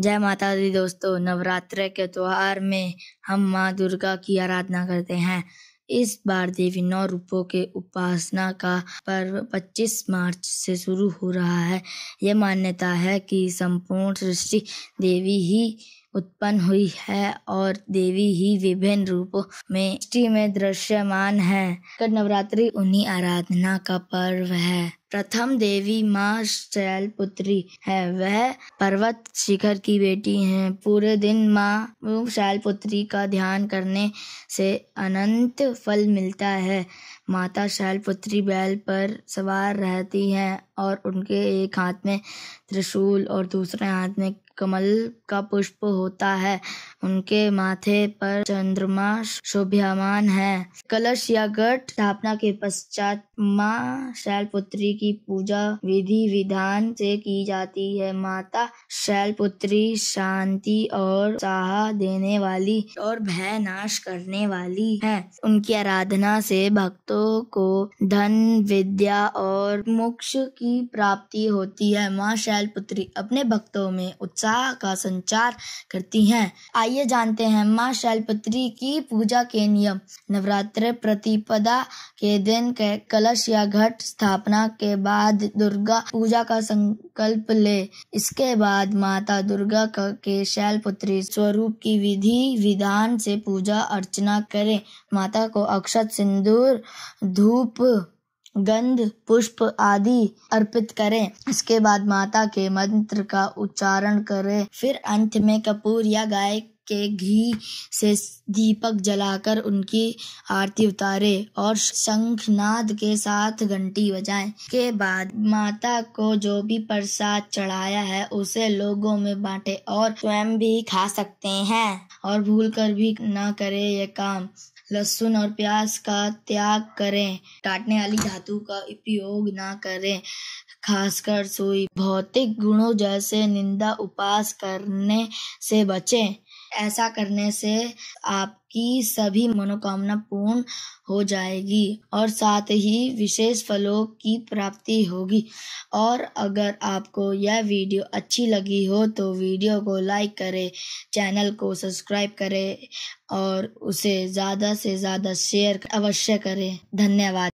जय माता दी दोस्तों नवरात्र के त्योहार में हम माँ दुर्गा की आराधना करते हैं इस बार देवी नौ रूपों के उपासना का पर्व 25 मार्च से शुरू हो रहा है यह मान्यता है कि संपूर्ण सृष्टि देवी ही उत्पन्न हुई है और देवी ही विभिन्न रूपों में में दृश्यमान है नवरात्रि उन्हीं आराधना का पर्व है प्रथम देवी माँ शैल पुत्री है वह पर्वत शिखर की बेटी हैं पूरे दिन माँ शैल पुत्री का ध्यान करने से अनंत फल मिलता है माता शैलपुत्री बैल पर सवार रहती हैं और उनके एक हाथ में त्रिशूल और दूसरे हाथ में कमल का पुष्प होता है उनके माथे पर चंद्रमा शोभ्यमान है कलश या गट स्थापना के पश्चात माँ शैलपुत्री की पूजा विधि विधान से की जाती है माता शैलपुत्री शांति और साहा देने वाली और भय नाश करने वाली है उनकी आराधना से भक्तों को धन विद्या और मोक्ष की प्राप्ति होती है माँ शैलपुत्री अपने भक्तों में उत्साह का संचार करती हैं आइए जानते हैं माँ शैलपुत्री की पूजा के नियम नवरात्र प्रतिपदा के दिन कल कलश या घट स्थापना के बाद दुर्गा पूजा का संकल्प ले इसके बाद माता दुर्गा के शैल पुत्री स्वरूप की विधि विधान से पूजा अर्चना करें माता को अक्षत सिंदूर धूप गंध पुष्प आदि अर्पित करें इसके बाद माता के मंत्र का उच्चारण करें फिर अंत में कपूर या गाय के घी से दीपक जलाकर उनकी आरती उतारे और शंखनाद के साथ घंटी बजाएं के बाद माता को जो भी प्रसाद चढ़ाया है उसे लोगों में बांटे और स्वयं भी खा सकते हैं और भूल कर भी ना करें ये काम लहसुन और प्याज का त्याग करें काटने वाली धातु का उपयोग ना करें खासकर सुई भौतिक गुणों जैसे निंदा उपास करने से बचें ऐसा करने से आपकी सभी मनोकामना पूर्ण हो जाएगी और साथ ही विशेष फलों की प्राप्ति होगी और अगर आपको यह वीडियो अच्छी लगी हो तो वीडियो को लाइक करें चैनल को सब्सक्राइब करें और उसे ज़्यादा से ज़्यादा शेयर अवश्य करें धन्यवाद